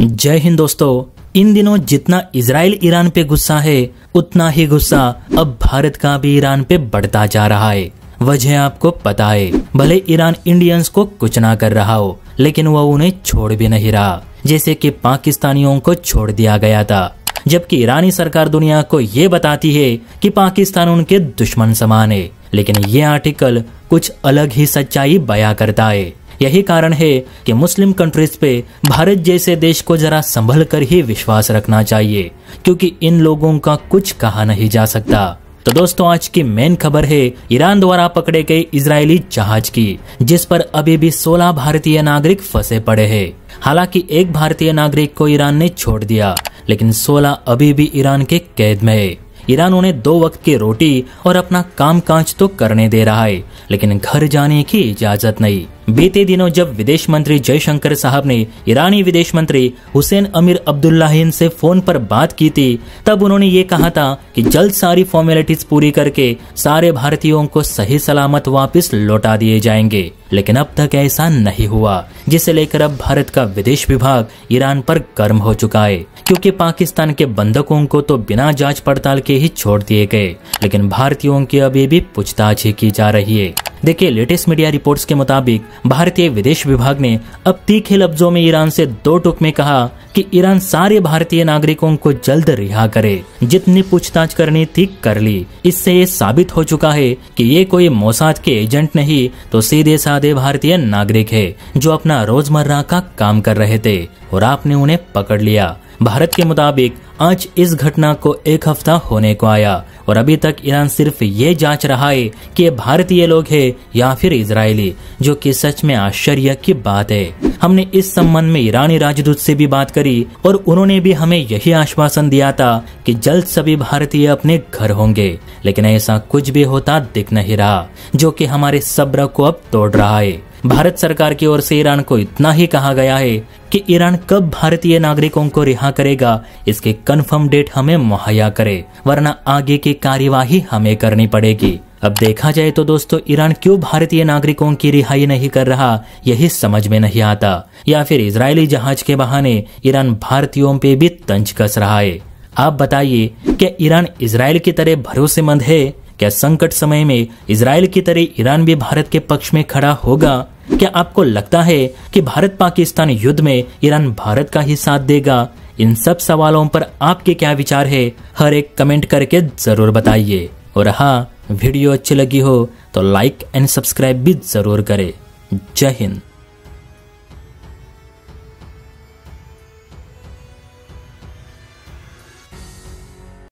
जय हिंद दोस्तों इन दिनों जितना इसराइल ईरान पे गुस्सा है उतना ही गुस्सा अब भारत का भी ईरान पे बढ़ता जा रहा है वजह आपको पता है भले ईरान इंडियंस को कुछ ना कर रहा हो लेकिन वह उन्हें छोड़ भी नहीं रहा जैसे कि पाकिस्तानियों को छोड़ दिया गया था जबकि ईरानी सरकार दुनिया को ये बताती है कि पाकिस्तान उनके दुश्मन समान है लेकिन ये आर्टिकल कुछ अलग ही सच्चाई बया करता है यही कारण है कि मुस्लिम कंट्रीज पे भारत जैसे देश को जरा संभल कर ही विश्वास रखना चाहिए क्योंकि इन लोगों का कुछ कहा नहीं जा सकता तो दोस्तों आज की मेन खबर है ईरान द्वारा पकड़े गए इजरायली जहाज की जिस पर अभी भी 16 भारतीय नागरिक फंसे पड़े हैं हालांकि एक भारतीय नागरिक को ईरान ने छोड़ दिया लेकिन 16 अभी भी ईरान के कैद में है ईरान उन्हें दो वक्त की रोटी और अपना काम काज तो करने दे रहा है लेकिन घर जाने की इजाजत नहीं बीते दिनों जब विदेश मंत्री जयशंकर साहब ने ईरानी विदेश मंत्री हुसैन अमीर अब्दुल्लाहिन से फोन पर बात की थी तब उन्होंने ये कहा था कि जल्द सारी फॉर्मेलिटीज पूरी करके सारे भारतीयों को सही सलामत वापस लौटा दिए जाएंगे लेकिन अब तक ऐसा नहीं हुआ जिसे लेकर अब भारत का विदेश विभाग ईरान पर गर्म हो चुका है क्योंकि पाकिस्तान के बंधकों को तो बिना जांच पड़ताल के ही छोड़ दिए गए लेकिन भारतीयों की अभी भी पूछताछ ही की जा रही है देखिए लेटेस्ट मीडिया रिपोर्ट्स के मुताबिक भारतीय विदेश विभाग ने अब तीखे लफ्जों में ईरान से दो टुक में कहा कि ईरान सारे भारतीय नागरिकों को जल्द रिहा करे जितनी पूछताछ करनी थी कर ली इससे ये साबित हो चुका है कि ये कोई मोसाद के एजेंट नहीं तो सीधे साधे भारतीय नागरिक है जो अपना रोजमर्रा का काम कर रहे थे और आपने उन्हें पकड़ लिया भारत के मुताबिक आज इस घटना को एक हफ्ता होने को आया और अभी तक ईरान सिर्फ ये जांच रहा है कि भारतीय लोग हैं या फिर इजरायली जो कि सच में आश्चर्य की बात है हमने इस संबंध में ईरानी राजदूत से भी बात करी और उन्होंने भी हमें यही आश्वासन दिया था कि जल्द सभी भारतीय अपने घर होंगे लेकिन ऐसा कुछ भी होता दिख नहीं रहा जो कि हमारे सब्र को अब तोड़ रहा है भारत सरकार की ओर से ईरान को इतना ही कहा गया है कि ईरान कब भारतीय नागरिकों को रिहा करेगा इसके कंफर्म डेट हमें मुहैया करे वरना आगे की कार्यवाही हमें करनी पड़ेगी अब देखा जाए तो दोस्तों ईरान क्यों भारतीय नागरिकों की रिहाई नहीं कर रहा यही समझ में नहीं आता या फिर इसराइली जहाज के बहाने ईरान भारतीयों पे भी तंज कस रहा है आप बताइए क्या ईरान इसराइल की तरह भरोसेमंद है क्या संकट समय में इसराइल की तरह ईरान भी भारत के पक्ष में खड़ा होगा क्या आपको लगता है कि भारत पाकिस्तान युद्ध में ईरान भारत का ही साथ देगा इन सब सवालों पर आपके क्या विचार है हर एक कमेंट करके जरूर बताइए और हाँ वीडियो अच्छी लगी हो तो लाइक एंड सब्सक्राइब भी जरूर करें जय हिंद